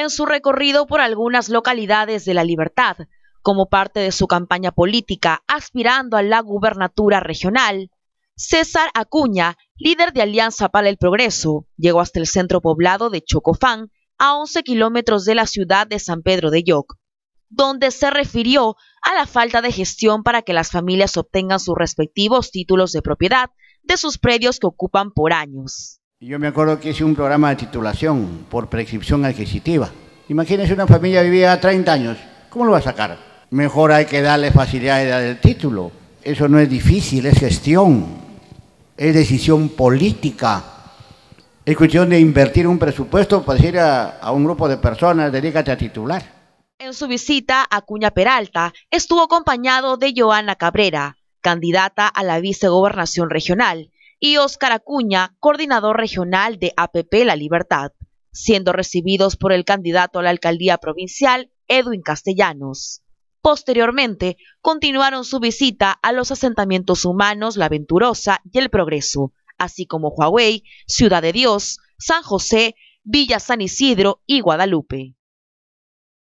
en su recorrido por algunas localidades de La Libertad, como parte de su campaña política aspirando a la gubernatura regional. César Acuña, líder de Alianza para el Progreso, llegó hasta el centro poblado de Chocofán, a 11 kilómetros de la ciudad de San Pedro de Yoc, donde se refirió a la falta de gestión para que las familias obtengan sus respectivos títulos de propiedad de sus predios que ocupan por años. Yo me acuerdo que hice un programa de titulación por prescripción adquisitiva. Imagínese una familia vivía 30 años, ¿cómo lo va a sacar? Mejor hay que darle facilidad facilidades el título. Eso no es difícil, es gestión, es decisión política. Es cuestión de invertir un presupuesto para decir a, a un grupo de personas, dedícate a titular. En su visita a Cuña Peralta estuvo acompañado de Joana Cabrera, candidata a la vicegobernación regional, y Óscar Acuña, coordinador regional de APP La Libertad, siendo recibidos por el candidato a la alcaldía provincial, Edwin Castellanos. Posteriormente, continuaron su visita a los asentamientos humanos La Venturosa y El Progreso, así como Huawei, Ciudad de Dios, San José, Villa San Isidro y Guadalupe.